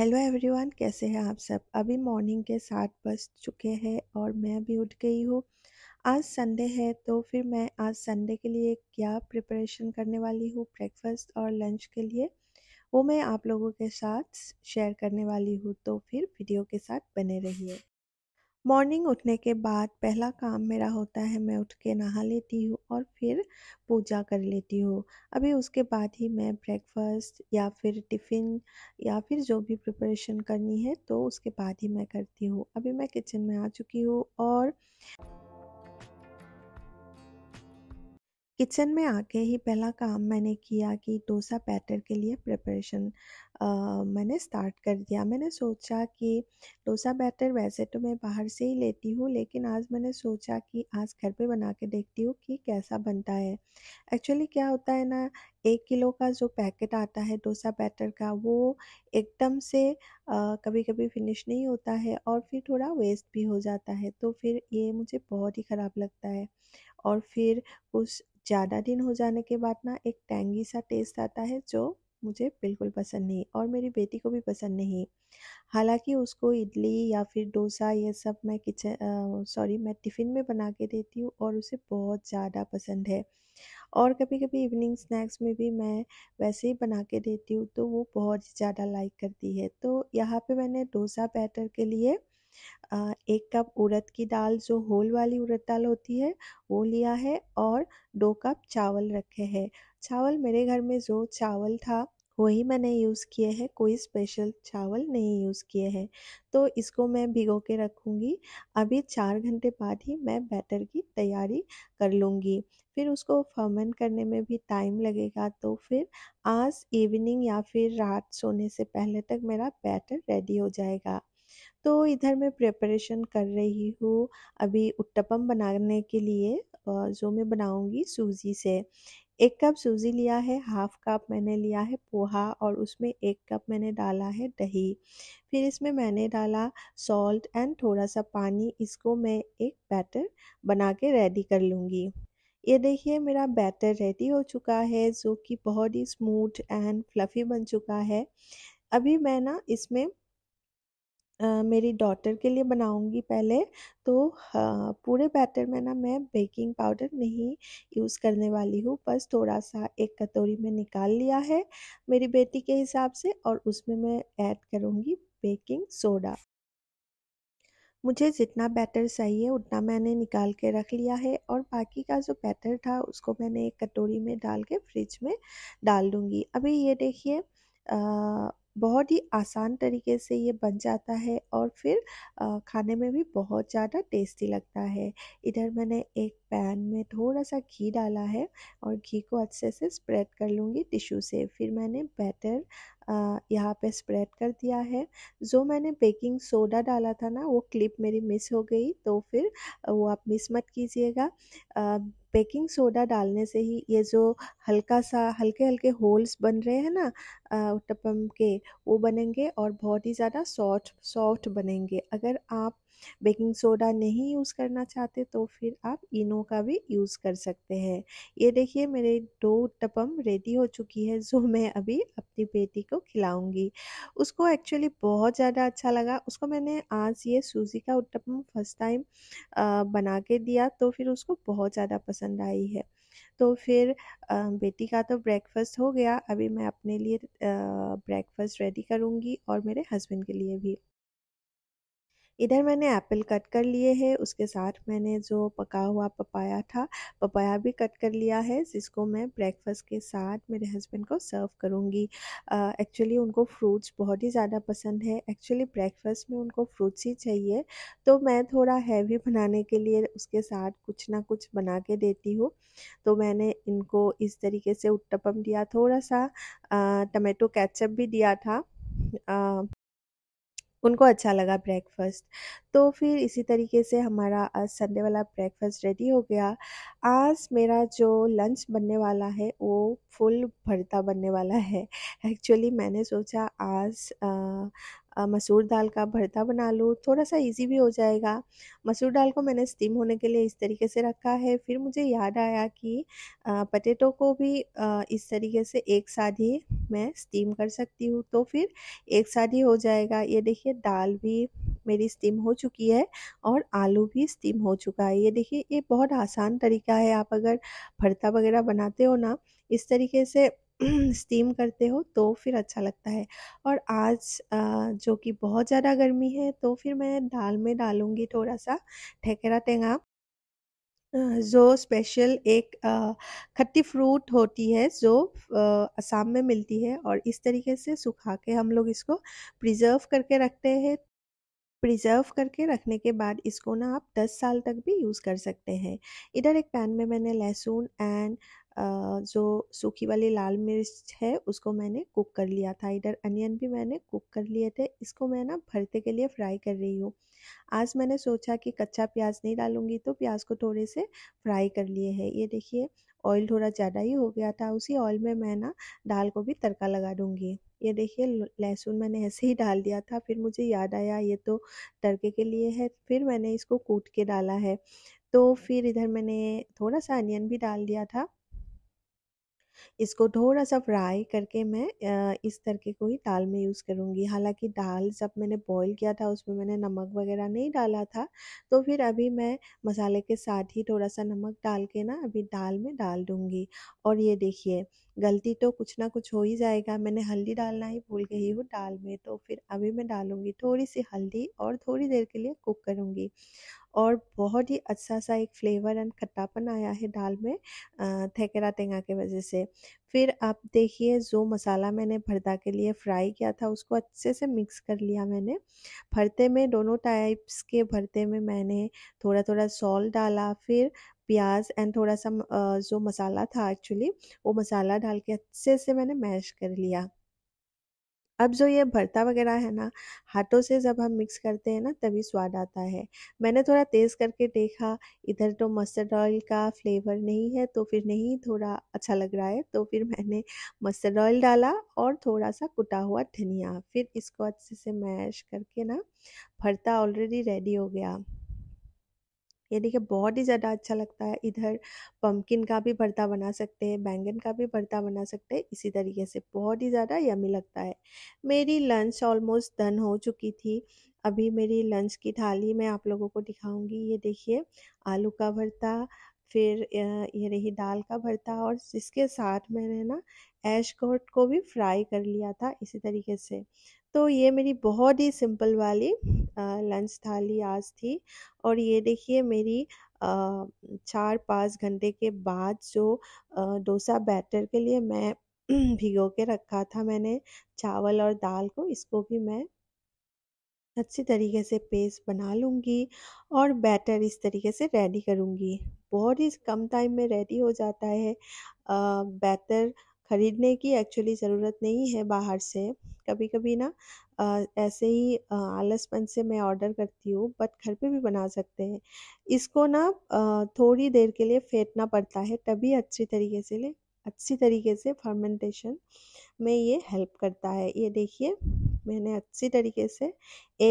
hello everyone कैसे हैं आप सब अभी मॉर्निंग के साथ बज चुके हैं और मैं भी उठ गई हूँ आज संडे है तो फिर मैं आज संडे के लिए क्या प्रिपरेशन करने वाली हूँ ब्रेकफास्ट और लंच के लिए वो मैं आप लोगों के साथ शेयर करने वाली हूँ तो फिर वीडियो के साथ बने रहिए मॉर्निंग उठने के बाद पहला काम मेरा होता है मैं उठ के नहा लेती हूँ और फिर पूजा कर लेती हूँ अभी उसके बाद ही मैं ब्रेकफास्ट या फिर टिफ़िन या फिर जो भी प्रिपरेशन करनी है तो उसके बाद ही मैं करती हूँ अभी मैं किचन में आ चुकी हूँ और किचन में आके ही पहला काम मैंने किया कि डोसा बैटर के लिए प्रिपरेशन मैंने स्टार्ट कर दिया मैंने सोचा कि डोसा बैटर वैसे तो मैं बाहर से ही लेती हूँ लेकिन आज मैंने सोचा कि आज घर पे बना के देखती हूँ कि कैसा बनता है एक्चुअली क्या होता है ना एक किलो का जो पैकेट आता है डोसा बैटर का वो एकदम से आ, कभी कभी फिनिश नहीं होता है और फिर थोड़ा वेस्ट भी हो जाता है तो फिर ये मुझे बहुत ही ख़राब लगता है और फिर उस ज़्यादा दिन हो जाने के बाद ना एक टैंगी सा टेस्ट आता है जो मुझे बिल्कुल पसंद नहीं और मेरी बेटी को भी पसंद नहीं हालांकि उसको इडली या फिर डोसा ये सब मैं किचन सॉरी मैं टिफ़िन में बना के देती हूँ और उसे बहुत ज़्यादा पसंद है और कभी कभी इवनिंग स्नैक्स में भी मैं वैसे ही बना के देती हूँ तो वो बहुत ज़्यादा लाइक करती है तो यहाँ पे मैंने डोसा बैटर के लिए एक कप उड़द की दाल जो होल वाली उड़द दाल होती है वो लिया है और दो कप चावल रखे हैं चावल मेरे घर में जो चावल था वही मैंने यूज़ किए हैं कोई स्पेशल चावल नहीं यूज़ किए हैं तो इसको मैं भिगो के रखूँगी अभी चार घंटे बाद ही मैं बैटर की तैयारी कर लूँगी फिर उसको फर्मन करने में भी टाइम लगेगा तो फिर आज इवनिंग या फिर रात सोने से पहले तक मेरा बैटर रेडी हो जाएगा तो इधर मैं प्रिपरेशन कर रही हूँ अभी उत्तपम बनाने के लिए जो मैं बनाऊँगी सूजी से एक कप सूजी लिया है हाफ कप मैंने लिया है पोहा और उसमें एक कप मैंने डाला है दही फिर इसमें मैंने डाला सॉल्ट एंड थोड़ा सा पानी इसको मैं एक बैटर बना के रेडी कर लूँगी ये देखिए मेरा बैटर रेडी हो चुका है जो कि बहुत ही स्मूथ एंड फ्लफ़ी बन चुका है अभी मैं ना इसमें मेरी डॉटर के लिए बनाऊंगी पहले तो आ, हाँ, पूरे बैटर में ना मैं बेकिंग पाउडर नहीं यूज़ करने वाली हूँ बस थोड़ा सा एक कटोरी में निकाल लिया है मेरी बेटी के हिसाब से और उसमें मैं ऐड करूँगी बेकिंग सोडा मुझे जितना बैटर चाहिए उतना मैंने निकाल के रख लिया है और बाकी का जो बैटर था उसको मैंने एक कटोरी में डाल के फ्रिज में डाल दूँगी अभी ये देखिए बहुत ही आसान तरीके से ये बन जाता है और फिर खाने में भी बहुत ज़्यादा टेस्टी लगता है इधर मैंने एक पैन में थोड़ा सा घी डाला है और घी को अच्छे से स्प्रेड कर लूँगी टिश्यू से फिर मैंने बैटर यहाँ पे स्प्रेड कर दिया है जो मैंने बेकिंग सोडा डाला था ना वो क्लिप मेरी मिस हो गई तो फिर वो आप मिस मत कीजिएगा बेकिंग सोडा डालने से ही ये जो हल्का सा हल्के हल्के होल्स बन रहे हैं ना उत्तपम के वो बनेंगे और बहुत ही ज़्यादा सॉफ्ट सॉफ्ट बनेंगे अगर आप बेकिंग सोडा नहीं यूज़ करना चाहते तो फिर आप इनो का भी यूज़ कर सकते हैं ये देखिए मेरे दो टपम रेडी हो चुकी है जो मैं अभी अपनी बेटी को खिलाऊंगी उसको एक्चुअली बहुत ज़्यादा अच्छा लगा उसको मैंने आज ये सूजी का उत्तपम फर्स्ट टाइम बना के दिया तो फिर उसको बहुत ज़्यादा पसंद आई है तो फिर बेटी का तो ब्रेकफास्ट हो गया अभी मैं अपने लिए ब्रेकफास्ट रेडी करूँगी और मेरे हस्बैंड के लिए भी इधर मैंने एप्पल कट कर लिए हैं उसके साथ मैंने जो पका हुआ पपाया था पपाया भी कट कर लिया है जिसको मैं ब्रेकफास्ट के साथ मेरे हस्बैंड को सर्व करूँगी एक्चुअली उनको फ्रूट्स बहुत ही ज़्यादा पसंद है एक्चुअली ब्रेकफास्ट में उनको फ्रूट्स ही चाहिए तो मैं थोड़ा हैवी बनाने के लिए उसके साथ कुछ ना कुछ बना के देती हूँ तो मैंने इनको इस तरीके से उत्तपम दिया थोड़ा सा टमेटो कैचअप भी दिया था उनको अच्छा लगा ब्रेकफास्ट तो फिर इसी तरीके से हमारा आज संडे वाला ब्रेकफास्ट रेडी हो गया आज मेरा जो लंच बनने वाला है वो फुल भरता बनने वाला है एक्चुअली मैंने सोचा आज आ, मसूर दाल का भरता बना लूँ थोड़ा सा इजी भी हो जाएगा मसूर दाल को मैंने स्टीम होने के लिए इस तरीके से रखा है फिर मुझे याद आया कि पटेटो को भी आ, इस तरीके से एक साथ ही मैं स्टीम कर सकती हूँ तो फिर एक साथ ही हो जाएगा ये देखिए दाल भी मेरी स्टीम हो चुकी है और आलू भी स्टीम हो चुका है ये देखिए ये बहुत आसान तरीका है आप अगर भरता वगैरह बनाते हो ना इस तरीके से स्टीम करते हो तो फिर अच्छा लगता है और आज जो कि बहुत ज़्यादा गर्मी है तो फिर मैं दाल में डालूँगी थोड़ा सा ठेकेरा टेंगा जो स्पेशल एक खट्टी फ्रूट होती है जो असम में मिलती है और इस तरीके से सुखा के हम लोग इसको प्रिजर्व करके रखते हैं प्रिजर्व करके रखने के बाद इसको ना आप 10 साल तक भी यूज़ कर सकते हैं इधर एक पैन में मैंने लहसुन एंड जो सूखी वाली लाल मिर्च है उसको मैंने कुक कर लिया था इधर अनियन भी मैंने कुक कर लिए थे इसको मैं ना भरते के लिए फ्राई कर रही हूँ आज मैंने सोचा कि कच्चा प्याज नहीं डालूंगी तो प्याज को थोड़े से फ्राई कर लिए है ये देखिए ऑयल थोड़ा ज़्यादा ही हो गया था उसी ऑयल में मैं ना दाल को भी तड़का लगा दूँगी ये देखिए लहसुन मैंने ऐसे ही डाल दिया था फिर मुझे याद आया ये तो तड़के के लिए है फिर मैंने इसको कूट के डाला है तो फिर इधर मैंने थोड़ा सा अनियन भी डाल दिया था इसको थोड़ा सा फ्राई करके मैं इस तरह को ही दाल में यूज़ करूँगी हालांकि दाल जब मैंने बॉईल किया था उसमें मैंने नमक वगैरह नहीं डाला था तो फिर अभी मैं मसाले के साथ ही थोड़ा सा नमक डाल के ना अभी दाल में डाल दूँगी और ये देखिए गलती तो कुछ ना कुछ हो ही जाएगा मैंने हल्दी डालना ही भूल गई हूँ दाल में तो फिर अभी मैं डालूँगी थोड़ी सी हल्दी और थोड़ी देर के लिए कुक करूँगी और बहुत ही अच्छा सा एक फ्लेवर एंड खट्टापन आया है दाल में थेकेरा टेंगा के वजह से फिर आप देखिए जो मसाला मैंने भरता के लिए फ्राई किया था उसको अच्छे से मिक्स कर लिया मैंने भरते में दोनों टाइप्स के भरते में मैंने थोड़ा थोड़ा सॉल्ट डाला फिर प्याज एंड थोड़ा सा जो मसाला था एक्चुअली वो मसाला डाल के अच्छे से मैंने मैश कर लिया अब जो ये भरता वगैरह है ना हाथों से जब हम मिक्स करते हैं ना तभी स्वाद आता है मैंने थोड़ा तेज़ करके देखा इधर तो मस्टर्ड ऑयल का फ्लेवर नहीं है तो फिर नहीं थोड़ा अच्छा लग रहा है तो फिर मैंने मस्टर्ड ऑयल डाला और थोड़ा सा कुटा हुआ धनिया फिर इसको अच्छे से मैश करके ना भरता ऑलरेडी रेडी हो गया ये देखिए बहुत ही ज़्यादा अच्छा लगता है इधर पम्पकिन का भी भरता बना सकते हैं बैंगन का भी भरता बना सकते हैं इसी तरीके से बहुत ही ज़्यादा यमी लगता है मेरी लंच ऑलमोस्ट डन हो चुकी थी अभी मेरी लंच की थाली मैं आप लोगों को दिखाऊंगी ये देखिए आलू का भरता फिर ये रही दाल का भरता और इसके साथ मैंने ना एश कोट को भी फ्राई कर लिया था इसी तरीके से तो ये मेरी बहुत ही सिंपल वाली लंच थाली आज थी और ये देखिए मेरी चार पाँच घंटे के बाद जो डोसा बैटर के लिए मैं भिगो के रखा था मैंने चावल और दाल को इसको भी मैं अच्छी तरीके से पेस्ट बना लूँगी और बैटर इस तरीके से रेडी करूँगी बहुत ही कम टाइम में रेडी हो जाता है बैटर ख़रीदने की एक्चुअली ज़रूरत नहीं है बाहर से कभी कभी ना ऐसे ही आलसपन से मैं ऑर्डर करती हूँ बट घर पे भी बना सकते हैं इसको ना थोड़ी देर के लिए फेंटना पड़ता है तभी अच्छी तरीके से ले अच्छी तरीके से फर्मेंटेशन में ये हेल्प करता है ये देखिए मैंने अच्छी तरीके से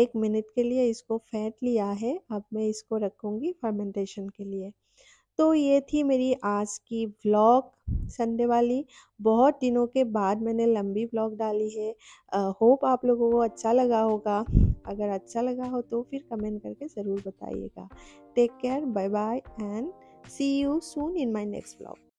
एक मिनट के लिए इसको फेंट लिया है अब मैं इसको रखूँगी फर्मेंटेशन के लिए तो ये थी मेरी आज की व्लॉग संडे वाली बहुत दिनों के बाद मैंने लंबी व्लॉग डाली है होप आप लोगों को अच्छा लगा होगा अगर अच्छा लगा हो तो फिर कमेंट करके ज़रूर बताइएगा take care bye bye and see you soon in my next blog